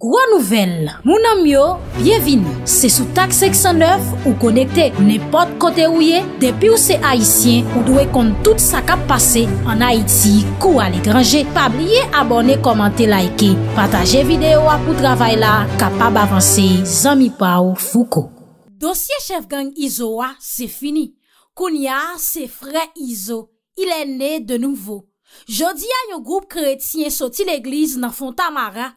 Gwa nouvel, mounan myo, byevini, se sou tak 609 ou konekte, ne pot kote ouye, depi ou se Haitien ou dwe kont tout sa kap pase, an Haiti, kou al e grange, pa blye abone, komante, laike, pataje videyo apou travay la, kapab avanse, zami pa ou fouko. Dosye chef gang Izo wa, se fini. Kounia se fre Izo, il en ne de nouvo. Jodi a yon group kretien soti l'eglize nan Fontamara,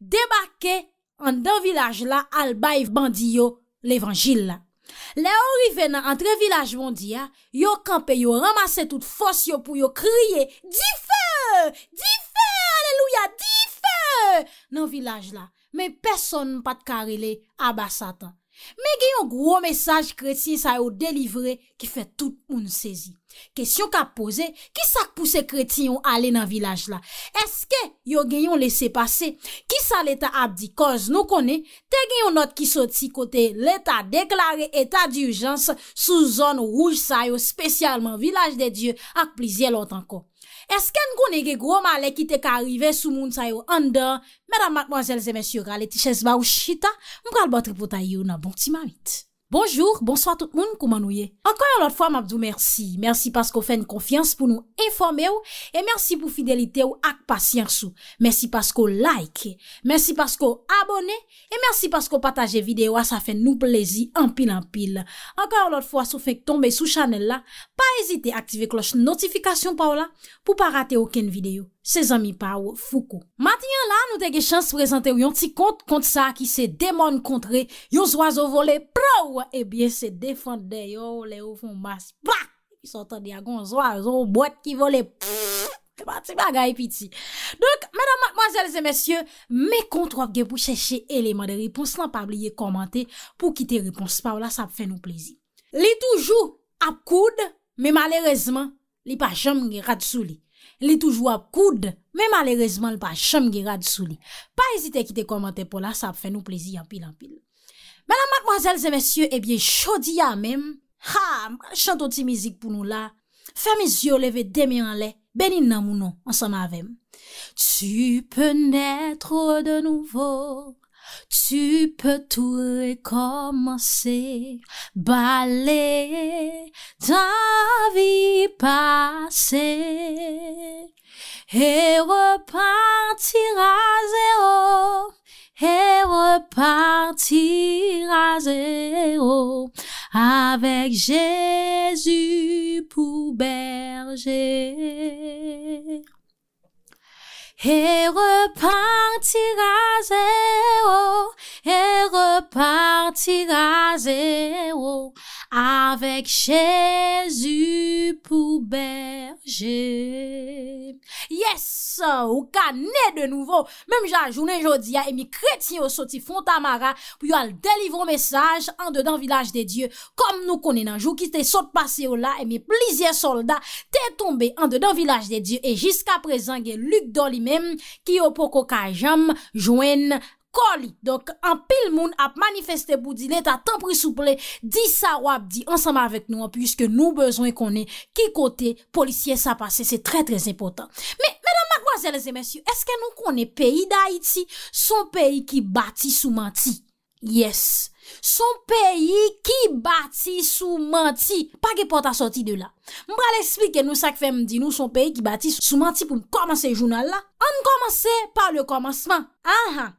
Debake an dan vilaj la al bay bandi yo levangil la. Le orive nan antre vilaj mondi ya, yo kampe yo ramase tout fos yo pou yo kriye, Di fe, di fe, aleluya, di fe, nan vilaj la. Men peson pat karile abasata. Me genyon gwo mesaj kretin sa yo delivre ki fe tout moun sezi. Kesyon ka pose, ki sa ak puse kretin yo ale nan vilaj la? Eske yo genyon lese pase? Ki sa leta abdi koz nou kone? Te genyon not ki soti kote leta deklare etat di urjans sou zon ruj sa yo spesyalman vilaj de Diyo ak plizye lot anko. Esken gwen ege gwo male ki te ka arrive sou moun sa yo an de, mèdam mak manjèl zè mèsyo gale tichèz ba ou chita, m kal bat repota yo nan bon ti ma mit. Bonjour, bonsoir tout moun koumanouye. Ankon yon lot fwa mabdou mersi. Mersi paskou fèn konfians pou nou informe ou. E mersi pou fidelite ou ak pasyans ou. Mersi paskou like. Mersi paskou abone. E mersi paskou pataje videyo a sa fèn nou plezi anpil anpil. Ankon yon lot fwa sou fèk tombe sou chanel la. Pa ezite aktive kloche notifikasyon pa ou la pou pa rate ouken videyo. Se zami pa ou foukou. Mati yon la nou te ge chans prezante ou yon ti kont kont sa ki se demon kontre. Yon zwa zo vole prou e eh bie se defante de yo ou le ou foun bas. Pwa! Yon sot an diya kon zwa zo ou bot ki vole prou. Te pati bagay piti. Donk menan matmazelze mesye, me kont wak ge pou cheshe eleman de repons nan pabli ye komante pou kite repons. Pa ou la sa fè nou plezi. Li toujou ap koud, me malerezman li pa jom nge rad sou li. Li toujwa koud, men malerezman li pa chanm ge rad sou li. Pa ezite ki te komante pou la, sa ap fè nou plezi anpil anpil. Mèlan matmoazèl zè mèsyè, ebyè eh chodi ya mèm. Ha, chan ton ti mizik pou nou la. Fèmè zyo leve demè an lè, benin nan mounon, ansan avèm. Tu pè nè tro de nouvo. Tu peux tout recommencer, balayer ta vie passée et repartir à zéro, et repartir à zéro avec Jésus pour berger et repartira zéro, et repartira zéro. AVEK CHEZU POU BERJE Yes, ou ka ne de nouvo, mem jan jounen jodi ya, e mi kretin yo soti fontamara, pou yo al delivro mesaj, an de dan vilaj de Diyo, kom nou konen anjou, ki te sot pase yo la, e mi plizye solda, te tombe an de dan vilaj de Diyo, e jiska prezen gen luk do li mem, ki yo poko ka jam, jwen, Koli, donk an pil moun ap manifeste boudine, ta tan pri souple, di sa wap, di ansama avèk nou an, pwiske nou bezwen konen ki kote, polisye sa pase, se tre tre impotant. Me, me dam magwazè lese mèsyou, eske nou konen peyi da Haiti, son peyi ki bati sou manti? Yes. Son peyi ki bati sou manti Pa ge pot a soti de la Mbra l'esplike nou sa ke fèm di nou Son peyi ki bati sou manti pou m komanse jounal la An m komanse pa le komanseman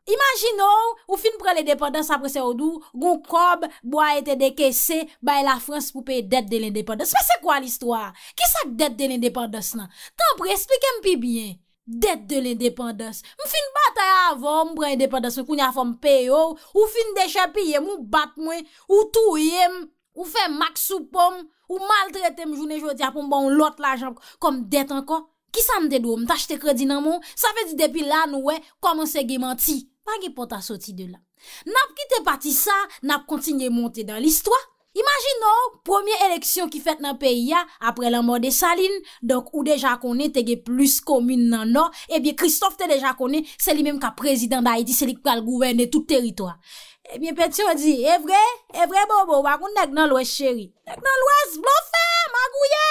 Imagin nou Ou fin pre le depondens apre se odou Gon prob, bo a ete deke se Bay la Frans pou pey det de l'independens Mwen se kwa l'istwa? Ki sa ke det de l'independens nan? Tan pou esplike m pi bien Det de l'independens M fin ba A yon vòm, brè yon depè de se koun yon fòm peyò, ou fin dechè piyèm, ou bat mwen, ou touyèm, ou fè mak soupòm, ou mal trete mjounè jòtya pou mba on bon, lot la janm kom det anko. Ki san det wòm? Tache te kredi nan mwen? Sa fè di depi lan wè, koman se ge manti? Pagè pota soti de la. Nap ki te pati sa, nap kontinye monte dan l'istwa. Imagin nou, premier eleksyon ki fèt nan peyi ya, apre lan mò de Saline, donk ou deja konen tege plus komine nan nou, ebyen eh Kristof te deja konen, seli menm ka prezident da Haiti, seli kal gouvene tout teritoa. Ebyen eh Petio di, evre, eh, evre bobo, wakoun nek nan lwes cheri, nek nan lwes blofe, magouye,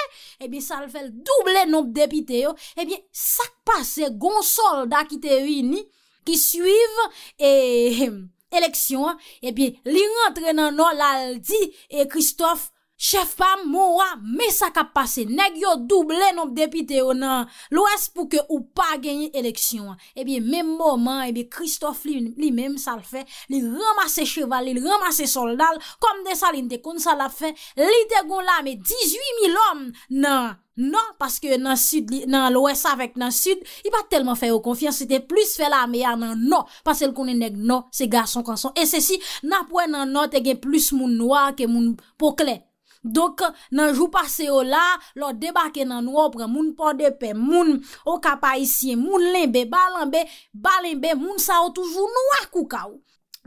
ebyen sal fel double nou depite yo, ebyen sak pa se gonsol dakite yi ni, ki suiv, e... eleksyon, ebi eh li rentre nan Olaldi e eh, Christophe Chef pa mouwa, me sa ka pase, neg yo double nou depite yo nan. Lo es pou ke ou pa genye eleksyon. Ebi, eh men mouman, eh ebi, Christophe li men sal fe, li ramase chevali, li ramase soldal, kom de sa li nte kon sa la fe, li de kon la me 18 mil om nan. Nan, nan, paske nan sud, nan lo es avek nan sud, i pa telman fe yo konfyan, se te plus fe la me a nan, nan, nan. Pasel konen neg nan, se gason kan son. E se si, nan pwen nan not, e gen plus moun noa ke moun poklet. Donk nanjou pase yo la, lo debake nan wopre, moun pou depe, moun okapa isye, moun linbe, balanbe, balanbe, moun sa ou toujou nou akou kaw.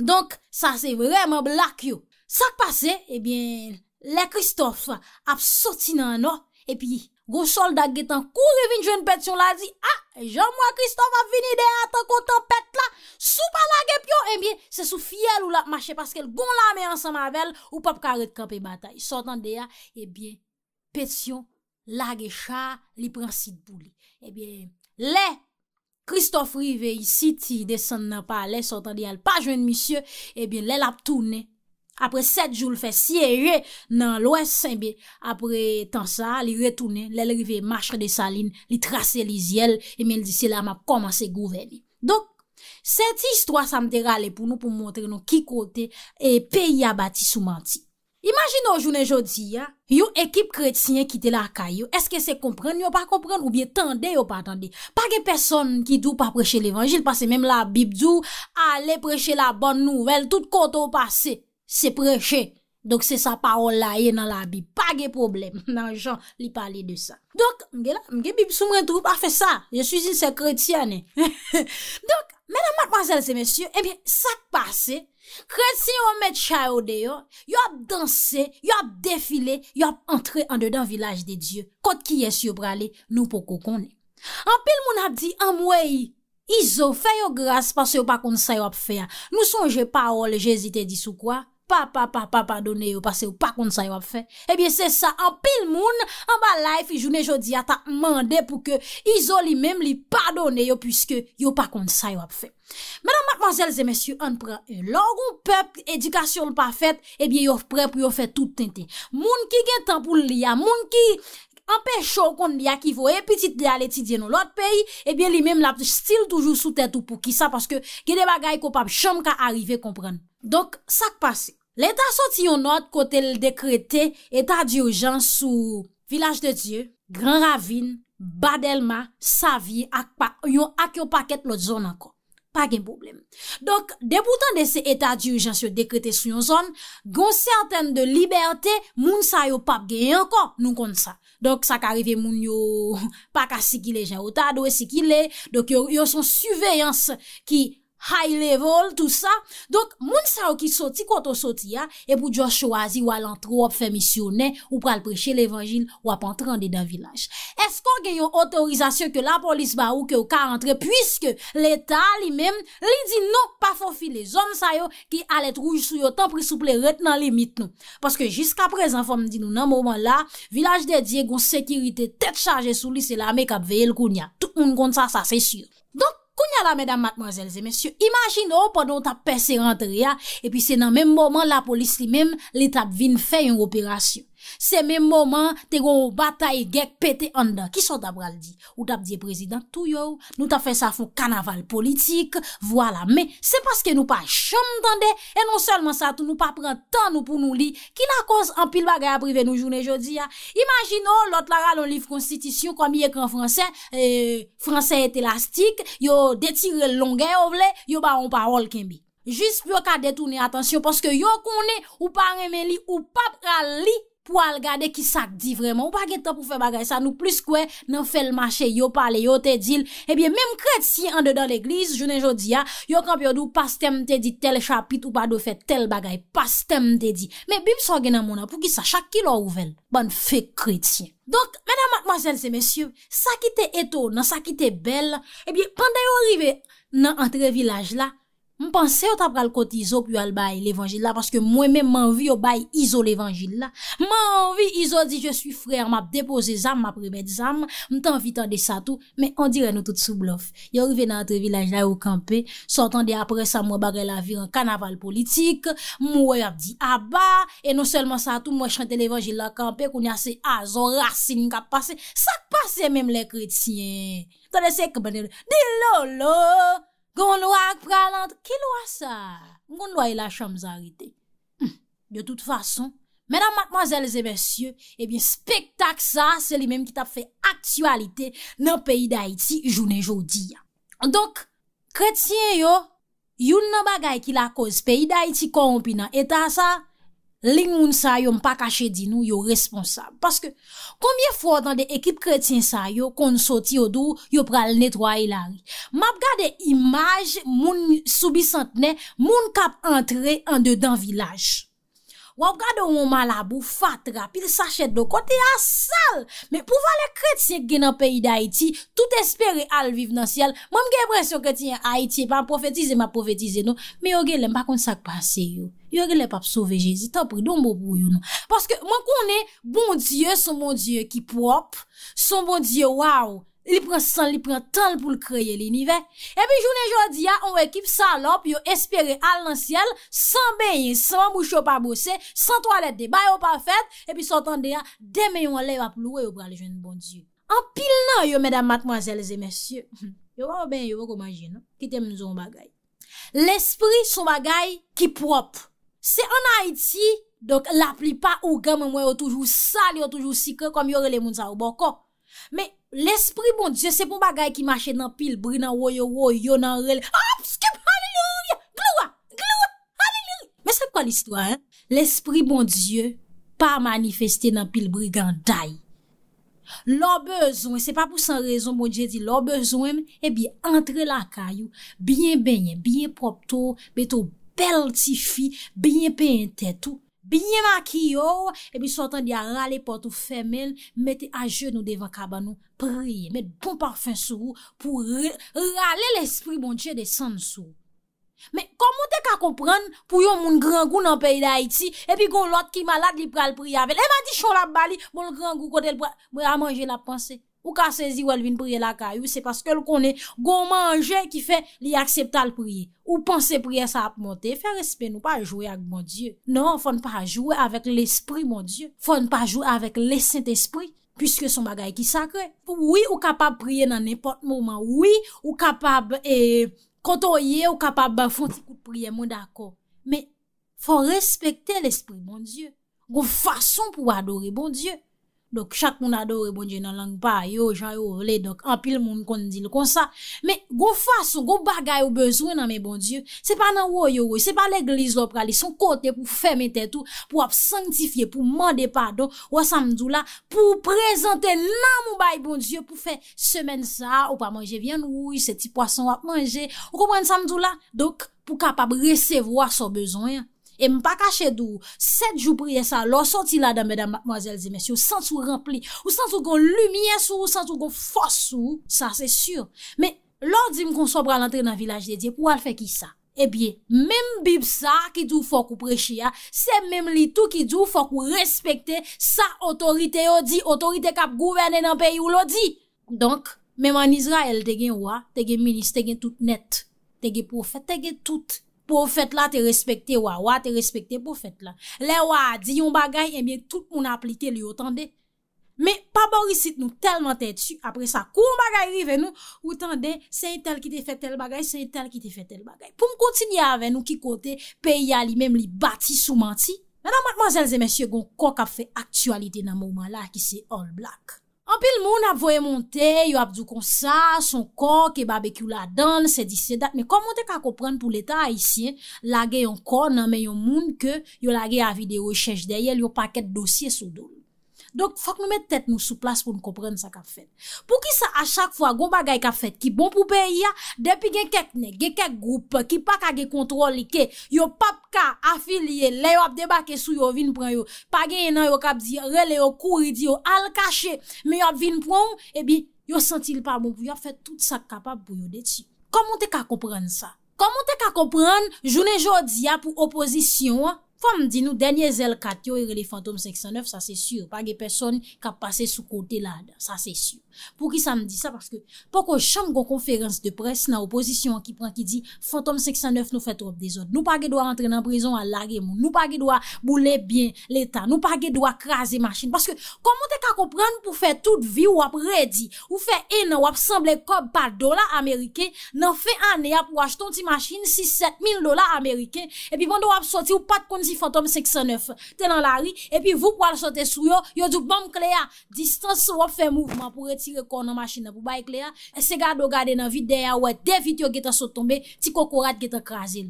Donk sa se vreman blak yo. Sak pase, ebyen, eh le Kristof ap soti nan wop, epi... Go sol da getan kou revin jwen petyon la, di, ah, a, jan mwa Kristof ap vini de a tan kon tan pet la, sou pa la ge pyo, e eh bie, se sou fiel ou la, mache paskel, gon la me ansan mavel, ou pap karet kampe bata. Sotan de a, e eh bie, petyon, la ge chan, li pransit bou li. E eh bie, le, Kristof rive yi siti, de san nan pa, le, sotan de al, pa jwen misyo, e bie, le lap toune. apre 7 joul fè siyeye nan l'O.S. 5B. Apre tan sa, li retounen, lèl rivey mâche de salin, li trase li ziel, e men disi la m ap komanse gouveli. Dok, seti istwa sa m te rale pou nou pou montre nou ki kote e peyi abati sou manti. Imagin nou jounen jodi ya, yo ekip kretisyen kite la akay yo, eske se komprende, yo pa komprende, ou bie tende, yo pa tende. Pa gen peson ki dou pa preche l'Evangil, pasè mèm la Bibdou, ale preche la ban nouvel, tout koto pasè. Se preche, dok se sa parol la ye nan la bi. Pa ge problem nan jan li pale de sa. Dok, mge la, mge bib soum rentrou pa fe sa. Je suzi se kreti ane. Dok, menan mat mansel se mesye, ebyen, sak pase, kreti yo met chay ou de yo, yo ap danse, yo ap defile, yo ap entre an de dan vilaj de Diyo. Kot ki yes yo prale, nou poko kone. An pil moun ap di, an mweyi, izo, fe yo gras, pas yo pa kon sa yo ap fe ya. Nou sonje parol, jesite disu kwa, pa pa pa pa pa donen yo, eh pase yo pa kon sa yo ap fe. Ebyen se sa, an pil moun, an ba laif, jounen jodi, ata mande pou ke, izo li mem li pa donen yo, pwiske yo pa kon sa yo ap fe. Menan, matmanzelze, mesyu, an pre, log ou pep, edikasyon pa fet, ebyen yo pre pou yo fet tout tenten. Moun ki gen tan pou li ya, moun ki, an pe chou kon li ya, ki vo e petit li aletidye nou lot pe, ebyen li mem la stil toujou sou tet ou pou ki sa, paske, gen de bagay ko pa chan ka arive kompren. Don Lèta sot yon not kote l dekrete etat di ou jan sou vilaj de die, gran ravine, badelma, savi ak yon ak yon paket lout zon anko. Pa gen problem. Dok, depoutan de se etat di ou jan sou dekrete sou yon zon, gon certain de liberte moun sa yo pap gen yon kon nou kon sa. Dok, sa ka rive moun yo pak asikile jen ou tado esikile. Dok, yon son suveyans ki... high level, tout sa. Donk, moun sa yo ki soti koto soti ya, epou djo chowazi walan tro ap fe misyonen, ou pral preche l'Evangil, wap entrande dan vilaj. Esko genyon otorizasyon ke la polis ba ou ke ou ka antre, pwiske l'Etat li men, li di nou pa fofi le zon sa yo, ki alet rouj sou yo tan prisouple ret nan limit non. nou. Paske jiska prezen, fom di nou nan mouman la, vilaj de Dye goun sekirite, tet chaje sou li se la mek ap veye l koun ya. Tout moun kon sa, sa se syur. Donk, O nyala, mèdam, matmazèl, zè mèsyon, imajin nou pò non tap pesè rentè riyan epi se nan mèm mòman la polis li mèm li tap vin fè yon operasyon. Se menmoman te gwo batay gek pete andan. Ki so dabral di? Ou dabdiye prezident tou yo? Nou ta fè sa fò kanaval politik. Vwala, men, se paske nou pa chom dande. E non selman sa tou nou pa pran tan nou pou nou li. Ki la konz an pil bagay aprive nou jounen jodi ya? Imagino, lot la ralon li Fransitisyon komi ekran Fransè. Euh, Fransè et elastik. Yo detire longè ovle. Yo ba on parol kemi. Jis pou yo ka detounen atansyon. Ponske yo konen ou pa remen li ou pa pran li. Ou al gade ki sak di vreman, ou pa gen tan pou fe bagay sa nou plus kwe nan fel mache yo pale yo te dil. Ebyen, mem kret si an de dan l'eglise, jounen jodi ya, yo kamp yo dou pas tem te di tel chapit ou pa do fe tel bagay, pas tem te di. Men bib so gen nan mounan pou ki sa chak ki lo ouvel, ban fe kret si. Donk, menan matmazel se mesyou, sa ki te eto nan sa ki te bel, ebyen, pande yo rive nan antre vilaj la, Mpansè yo tap pral konti izo pou yo albay l'evangil la, paske mwen men mwen vi yo bay izo l'evangil la. Mwen vi izo di je su frèr, mwen ap depose zam, mwen ap remet zam, mwen tanvi tan de sa tou, men on dire nou tout sou blof. Yo rive nan atre vilaj la yo kampe, sotan de apres sa mwen bagre la vi an kanaval politik, mwen wè ap di aba, ah e non selman sa tou mwen chante l'evangil la kampe, koun ya se azor, asin, nga pase, sa kpase mwen mwen kretien. Tane se kpane, di lolo, Goun lwa ak pralant, ki lwa sa? Goun lwa e la chanm zarite. Hm, de tout fason, mena matmazelze mensyo, e eh bin spektak sa, se li menm ki tap fe aktualite nan peyi da iti jounen joudi. Donk, kretien yo, youn nan bagay ki la koz peyi da iti konpina etan sa, Ling moun sa yo mpa kache di nou yo responsab. Paske, konbye fwa dan de ekip kretien sa yo, kon soti yo dou, yo pral netwai lan. Map gade imaj, moun soubi santene, moun kap entre an de dan vilaj. Wap gado moun malabou, fatra, pil sachet do, kote a sal. Me pou valè kret se gen an peyi da Haiti, tout espere al viv nan sial. Moun gen presyon ke ti en Haiti, pa profetize ma profetize nou. Me yon gen lèm pa kon sa kpase yo. Yon gen lèm pa psove Jezi, tanpri don bo bou yo nou. Paske moun konè, bon dieu, son bon dieu ki prop, son bon dieu wawou. Li pren san, li pren tan pou l'kreye l'inivek. E pi jounen jodi ya, on wekip salop, yo espere al nan siel, san beyin, san boucho pa bousen, san toalet de bayo pa fet, e pi sotan de ya, demen yon lev ap louwe yo pra le joun bon diyo. An pil nan yo, medan matmoazelze, mesye, yo waman beyin yo wakomajen, non? kite mzoun bagay. L'esprit son bagay ki prop. Se an Haiti, donk la plipa ou gamin mwen yo toujou sal, yo toujou sike, kom yore le moun sa ou bokon. L'esprit bon dieu, se pou bagay ki mache nan pilbri nan woye woye, yon nan rel, apskip, hallelujah, gloua, gloua, hallelujah. Mè se kwa l'histoire? L'esprit bon dieu pa manifeste nan pilbri gandaï. Lò bezon, se pa pou san rezon bon dieu di, lò bezon eme, eh e bi entre la kayou, biye benye, biye popto, biye to bel ti fi, biye peyen tetou. Bi nye maki yo, epi sotan di a rale pote ou femel, mette a jen nou devan kaba nou, priye, mette bon parfum sou, pou rale l'esprit bonche de san sou. Me, komon te ka kompran pou yon moun grangou nan peyi da iti, epi kon lot ki malad li pral priya vel, evan ti chon la bali, moun grangou kote l pral, mwen a manje la panse. Ou ka sezi wèl vin prie la kayou, se paske lou konè gò manje ki fè li aksepta l priye. Ou panse priye sa ap montè, fè respè nou pa jwè ak bon Diyo. Non, fò n pa jwè avèk l espri, mon Diyo. Fò n pa jwè avèk l esint espri, pwiske son bagay ki sakre. Ou wè ou kapab priye nan epot mouman. Ou wè ou kapab e, kontoye ou kapab bafonti kou priye, mwen d'akò. Me, fò respèkte l espri, mon Diyo. Gò fason pou adori, bon Diyo. Dok, chak moun adore bon die nan lang pa, yo, jan, yo, le, dok, an pil moun kondil kon sa. Me, go fason, go bagay ou bezwen nan me bon die, se pa nan woy yo woy, se pa l'eglise lopra, li son kote pou fèm etè tou, pou ap sanktifiye, pou mande padon, wò samdou la, pou prezante nan moun bay bon die, pou fè semen sa, ou pa manje vyen wou, se ti poason wò ap manje, wò koman samdou la, dok, pou kapab resevwa son bezoyan. E m pa kache dou, set jou priye sa, lò senti la da mèdam batmwazèl di mèsyou, san sou rempli, ou san sou kon lumye sou, ou san sou kon fos sou, eh sa se sur. Mè, lò di m kon sobra l'antre nan vilaj de diè, pou al fe ki sa? E bie, mèm bib sa ki dou fòk ou prechi ya, se mèm li tou ki dou fòk ou respekte sa otorite yo di, otorite kap gouverne nan peyi ou lo di. Donk, mèm an Israel te gen wò, te gen minis, te gen tout net, te gen profet, te gen tout net. Bo fet la te respekte wawa, te respekte bo fet la. Le wawa di yon bagay, enbyen tout moun aplike li otan de. Me, pa borisit nou telman te etu apre sa. Kou yon bagay rive nou, otan de, se yon tel ki te fet tel bagay, se yon tel ki te fet tel bagay. Poum kontin ya ave nou ki kote, pey ya li mem li bati sou manti. Mè nan matman zèl zè mè syè gon kok ap fe aktualite nan mouman la ki se all black. Anpil moun ap voye monte, yo ap zou kon sa, son kor, kebabe ki ou la dan, se di se dat, me komonte ka kopran pou l'Etat Aisyen, lage yon kor nanmen yon moun ke, yo lage avide yo chech deyel, yo paket dosye sou don. Donk fòk nou met tèt nou sou plas pou nou kompren sa ka fet. Pou ki sa a chak fwa gomba gay ka fet ki bon pou peyi ya, depi gen kek ne, gen kek groupe ki pa ka ge kontrol ike, yo pap ka, afil ye, le yo ap debake sou yo vin pran yo, pa gen yon nan yo kap di, rele yo, kouri di yo, al kache, me yo ap vin pran, ebi yo sentil pa moun pou yo fet tout sa kapap pou yo deti. Koman te ka kompren sa? Koman te ka kompren jounen jodi ya pou oposisyon wa? Fwa m di nou denye zel kati yo e rele Fantoum 69, sa se syou. Pa ge peson ka pase sou kote la dan, sa se syou. pou ki sa m di sa paske pou kon chanm kon konferans de pres nan oposisyon an ki pran ki di fantom 609 nou fe trop de zot nou pa ge do a rentre nan prezon a lage moun nou pa ge do a boule bien l'Etat nou pa ge do a krasi masjin paske kon mou te ka kompran pou fe tout vi wap redi wap semble kob pa do la Amerike nan fe ane ap wach ton ti masjin 6-7 mil do la Amerike e pi vando wap soti wap pat kon ti fantom 609 tenan lari e pi vup wale sote sou yo yo du bom kle ya distanse wap fe mouvman pou re di ti rekon nan mashine pou baye kliya, e se gado gade nan vit deya wè, devit yo getan sotombe, ti kokorat getan krasil.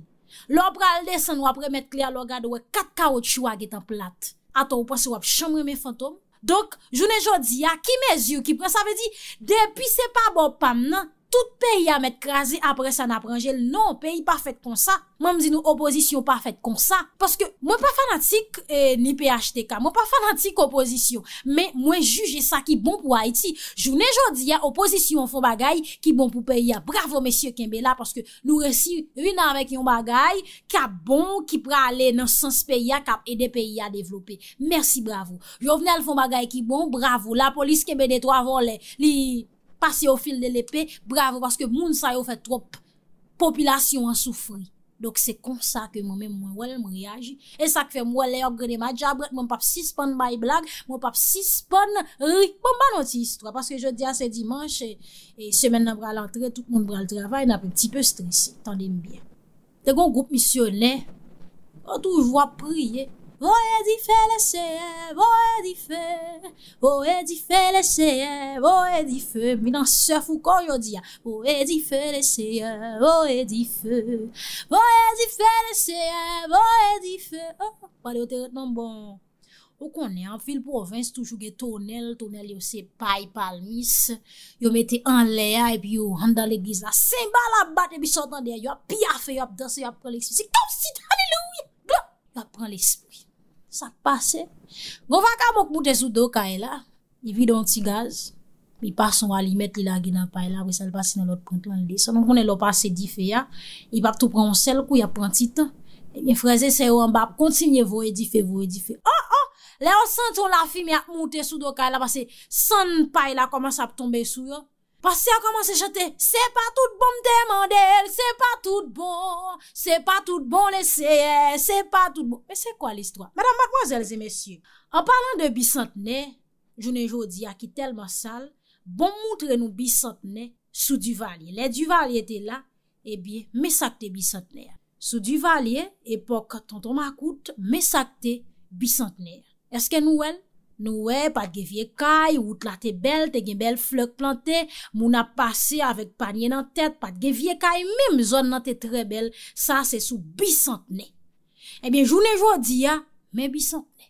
Lop pral desen wap remet kliya lop gade wè, kat ka wot chwa getan plat. Ato wop prase wap chomre men fantom. Dok, jounen jodi ya, ki mezi wak ki pre, sa ve di, depi se pa bo pam nan, Tout peyi a met krasi apre sa napranjel. Non, peyi pa fet kon sa. Mwen mdi nou opozisyon pa fet kon sa. Paske mwen pa fanatik eh, ni PHTK. Mwen pa fanatik opozisyon. Men mwen juje sa ki bon pou Haiti. Jounen jodi, ya opozisyon fon bagay ki bon pou peyi a. Bravo, mesye kembe la. Paske nou resi yon bagay ka bon ki pra ale nan sens peyi a ka ede peyi a devlopi. Merci, bravo. Jou vene al fon bagay ki bon, bravo. La polis kembe de to avon le... Pase yo fil de lepe, bravo, paske moun sa yo fe trop popilasyon an soufri. Dok se konsa ke moun men mwen wèl mwen reagi. E sak fe mwen lè yon grede ma dja brek, moun pap si spon may blag, moun pap si spon rik. Moun ban an ti istwa, paske je di a se dimanche e semen nan bral antre, tout moun bral travay, nan pe pti pe stresi. Tandim byen. Te kon goup misyonè, an touj wap priye. Voe di fe le seye, voe di fe, voe di fe le seye, voe di fe, mi nan se fou kon yo di ya, voe di fe le seye, voe di fe, voe di fe le seye, voe di fe. Oh, wale yo te ret nan bon, yo konen an fil povins toujou ge tonel, tonel yo se pay palis, yo mette an le ya, epi yo handan le giz la sen bala bat, epi so tan de, yo api afe, yo ap das, yo ap pran le spisi, kaosit, halleluja, glop, yo ap pran le spisi. Sa pase. Gouwa ka mouk moutesou do ka e la. I vi don ti gaz. Mi pason wali met li lage nan paye la. We sal pasi nan lot prant lan li. Sanon konen lopase di fe ya. I bak tou pran sel kou ya prant titan. E mi freze se yo an bap. Kontinye vou e di fe, vou e di fe. Oh, oh. Le yo senton la fi mi ak moutesou do ka e la. Basi san paye la koman sa ap tombe sou yo. Pasè a koman se chate, se pa tout bon mdè mandè, se pa tout bon, se pa tout bon lè se, se pa tout bon. Mè se kwa l'istwa? Madame, mademoiselles et messieurs, an palan de bicentenè, jounen jodi a ki telman sal, bon moutre nou bicentenè sou duvalye. Lè duvalye eh te la, ebi, mesakte bicentenè. Sou duvalye, epok, tonton makoute, mesakte bicentenè. Eske nouwen? Nouè, pat ge vie kay, wout la te bel, te gen bel flek plante, mou na pase avèk panye nan tet, pat ge vie kay, mèm zon nan te tre bel, sa se sou bisantne. Ebyen, jounen jwa di ya, mè bisantne.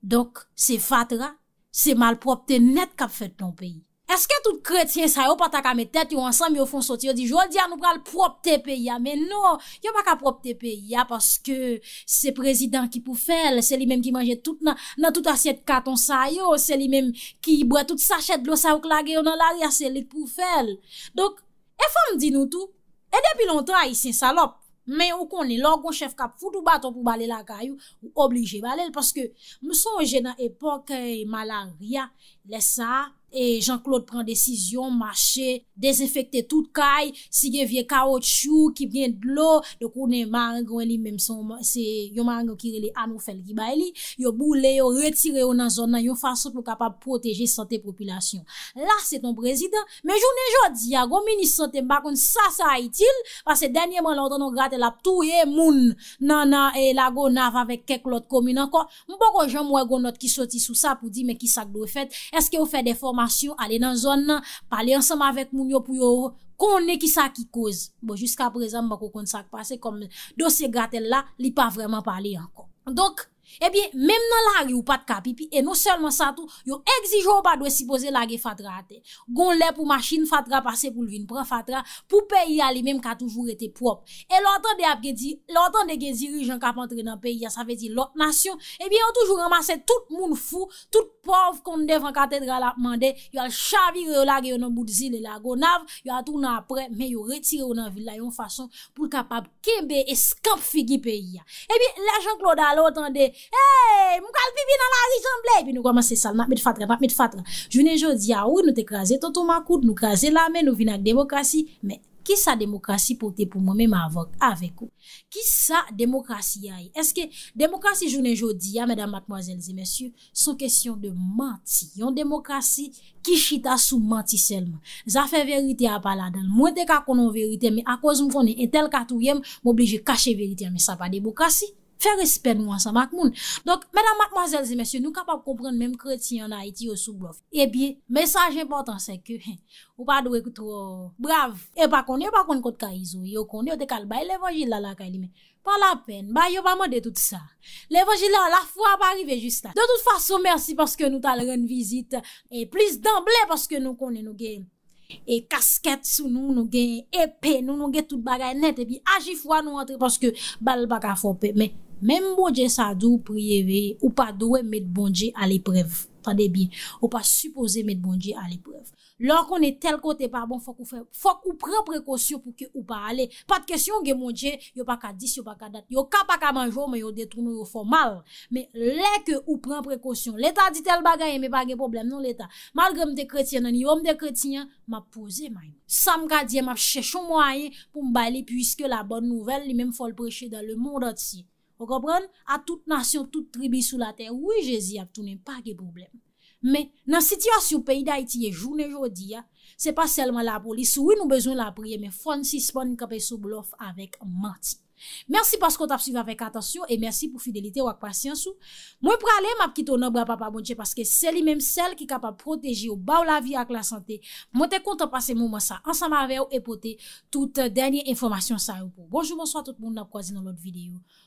Donk, se fatra, se malprop te net kap fet ton peyi. Eske tout kretien sa yo pataka me tet yo ansam yo fon soti yo di jodi an nou pral prop tepe ya. Men no, yo baka prop tepe ya paske se prezident ki pou fel. Se li menm ki manje tout nan tout asyet katon sa yo. Se li menm ki boye tout sachet blosa ou klage yo nan larya se li pou fel. Dok, e fom di nou tou? E depi lontan yi sen salop. Men ou kon ni logon chef kap foudou baton pou bale la kayo ou oblige bale. Paske msouje nan epok eh, malang ya lesa. e Jean-Claude pren desisyon, machè, dezenfekte tout kaj, si gen vie kaot chou, ki bjen blò, yo kounen marangon e li, menm son, yo marangon kire li, anou fel giba e li, yo boule, yo retire yo nan zon nan, yo fason pou kapab proteje sante populasyon. La, se ton prezident, men jounen jò di, ya gomeni sante bakon, sa sa a itil, pase denye man la otanon gratel ap touye moun, nan nan, e la go nav avèk kek lòt komi nan, kon, mbo kon joun mwen goun not ki soti sou sa, alè nan zon nan, palè ansèm avèk moun yo pou yo ou, konè ki sa ki kouz. Bo, jiska prezèm, bako kon sa ki pase, kom dosè gaten la, li pa vreman palè ankon. Ebyen, eh mem nan lage ou pat kapipi E nou selman sa tou, yo egzijon pa Dwe sipoze lage fatra ate Gon le pou machin, fatra pase pou lvin Pran fatra pou peyi alimem Ka toujou rete prop E loutan de ap ge di, loutan de ge dirijan Kap entre nan peyi ya, sa ve di lout nasyon Ebyen, eh yo toujou remase tout moun fou Tout pov kon devan katedra la mande Yo al chavire yo lage yo nan budzi Le la gonav, yo atou nan apre Men yo retire yo nan vila yon fason Poul kapab kembe eskap figi peyi ya Ebyen, eh lagen kloda loutan de Hey, mou kalpibi nan la rizomble, pi nou kwa mase sal, map met fatre, map met fatre. Jounen jodi ya ou, nou te kaze toto makoud, nou kaze la men, nou vina k demokrasi, men, ki sa demokrasi pote pou mou men ma avok avek ou? Ki sa demokrasi ya yi? E? Eske demokrasi jounen jodi ya, mèdam matmoazèlze, mèsyou, son kesyon de manti. Yon demokrasi, ki chita sou manti selman? Zafè verite apaladan, mwen dekak konon verite, men akwaz mwen fwane entel katouyem, mwoblije kache verite, men sa pa demokrasi? Fè respèd moun sa mak moun. Donk, mèdam, mèdamazèlzè, mèsyè, nou kapap komprèn mèm kred si yon a iti yo sou blof. E eh bi, mèsaj important se ke, ou pa dwe koutou, brav. E pa konè, ou pa konè koutou ka izou. Yo konè, ou te kalbay, l'évangile la la kalime. Pa la pen, bay yo pa mode tout sa. L'évangile la la fwa pa arrive juste la. De tout fason, mènsi paske nou talren vizit. E plis d'emblè paske nou konè nou gen. E kaskèt sou nou nou gen epè. Nou nou gen tout bagay net. E pi aji fwa nou rentre pas Mem bonje sadou priyeve, ou pa doè e met bonje al eprev. Ta debi, ou pa suppose met bonje al eprev. Lòk onè e tel kote pa bon, fòk ou pren prekosyon pou ke ou pa ale. Pat kesyon gen monje, yo pa ka dis, yo pa ka dat. Yo ka pa ka manjou, men yo detounou, yo fò mal. Men lèk ou pren prekosyon. Lèta di tel bagayen, men pa gen problem, non lèta. Malgrèm de kretien, nan yòm de kretien, ma pose may. Sa mga diye, ma fchechou mwayen pou mbali, pwiske la bon nouvel, li men fòl preche dan le moun dat siye. A tout nasyon, tout tribi sou la ter, wè jè zi ap tounen pa ge problem. Men, nan sityasyon peyi da iti ye jounen jodi ya, se pa selman la polis, wè nou bezoun la priye men fon si spon kapè sou blouf avèk manti. Mersi pas kon tap suiv avèk atasyon e mersi pou fidelite wèk pasyansou. Mwen pralè m ap kitonob wèk papabonche paske seli menm sel ki kapap proteji wèk pa wèk pa wèk pa wèk pa wèk pa wèk pa wèk pa wèk pa wèk pa wèk pa wèk pa wèk pa wèk pa wèk pa wèk pa wèk pa w